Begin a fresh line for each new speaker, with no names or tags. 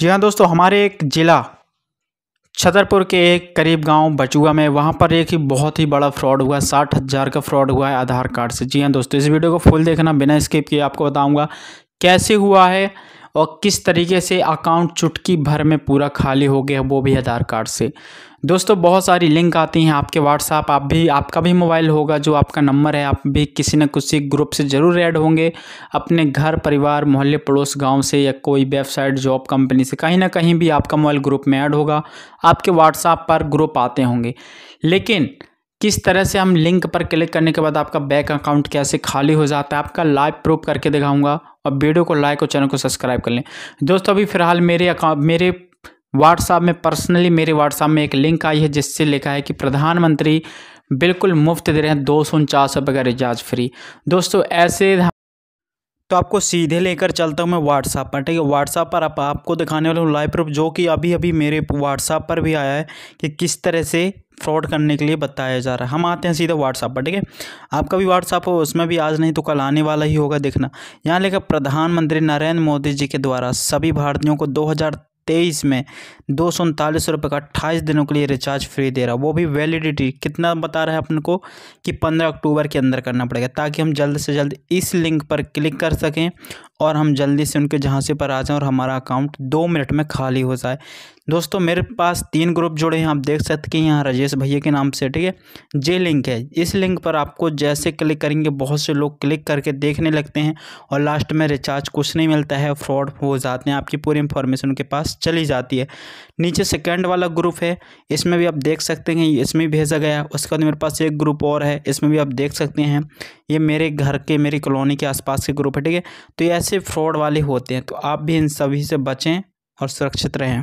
जी हाँ दोस्तों हमारे एक ज़िला छतरपुर के एक करीब गांव बचुआ में वहां पर एक ही बहुत ही बड़ा फ्रॉड हुआ है साठ हज़ार का फ्रॉड हुआ है आधार कार्ड से जी हाँ दोस्तों इस वीडियो को फुल देखना बिना स्किप किए आपको बताऊंगा कैसे हुआ है और किस तरीके से अकाउंट चुटकी भर में पूरा खाली हो गया वो भी आधार कार्ड से दोस्तों बहुत सारी लिंक आती हैं आपके व्हाट्सअप आप भी आपका भी मोबाइल होगा जो आपका नंबर है आप भी किसी न किसी ग्रुप से ज़रूर ऐड होंगे अपने घर परिवार मोहल्ले पड़ोस गांव से या कोई वेबसाइट जॉब कंपनी से कहीं ना कहीं भी आपका मोबाइल ग्रुप में ऐड होगा आपके व्हाट्सएप पर ग्रुप आते होंगे लेकिन किस तरह से हम लिंक पर क्लिक करने के बाद आपका बैंक अकाउंट कैसे खाली हो जाता है आपका लाइव प्रूफ करके दिखाऊंगा और वीडियो को लाइक और चैनल को सब्सक्राइब कर लें दोस्तों अभी फिलहाल मेरे अकाउंट मेरे व्हाट्सएप में पर्सनली मेरे व्हाट्सएप में एक लिंक आई है जिससे लिखा है कि प्रधानमंत्री बिल्कुल मुफ्त दे रहे हैं दो सौ उनचास रुपये का रिचार्ज फ्री दोस्तों ऐसे तो आपको सीधे लेकर चलता हूँ मैं व्हाट्सअप पर ठीक है व्हाट्सएप पर आप आपको दिखाने वाला हूँ लाइव प्रूफ जो कि अभी अभी मेरे व्हाट्सअप पर भी आया है कि किस तरह से फ्रॉड करने के लिए बताया जा रहा है हम आते हैं सीधे व्हाट्सअप पर ठीक है आपका भी व्हाट्सअप हो उसमें भी आज नहीं तो कल आने वाला ही होगा देखना यहाँ लेकर प्रधानमंत्री नरेंद्र मोदी जी के द्वारा सभी भारतीयों को दो तेईस में दो सौ उनतालीस रुपये का अट्ठाईस दिनों के लिए रिचार्ज फ्री दे रहा वो भी वैलिडिटी कितना बता रहा है अपन को कि पंद्रह अक्टूबर के अंदर करना पड़ेगा ताकि हम जल्द से जल्द इस लिंक पर क्लिक कर सकें और हम जल्दी से उनके झांसे पर आ जाएं और हमारा अकाउंट दो मिनट में खाली हो जाए दोस्तों मेरे पास तीन ग्रुप जुड़े हैं आप देख सकते हैं यहाँ राजेश भैया के नाम से ठीक है जे लिंक है इस लिंक पर आपको जैसे क्लिक करेंगे बहुत से लोग क्लिक करके देखने लगते हैं और लास्ट में रिचार्ज कुछ नहीं मिलता है फ्रॉड हो जाते हैं आपकी पूरी इन्फॉर्मेशन उनके पास चली जाती है नीचे सेकेंड वाला ग्रुप है इसमें भी आप देख सकते हैं इसमें भी भेजा गया उसके बाद मेरे पास एक ग्रुप और है इसमें भी आप देख सकते हैं ये मेरे घर के मेरी कॉलोनी के आसपास के ग्रुप है ठीक है तो ये ऐसे फ्रॉड वाले होते हैं तो आप भी इन सभी से बचें और सुरक्षित रहें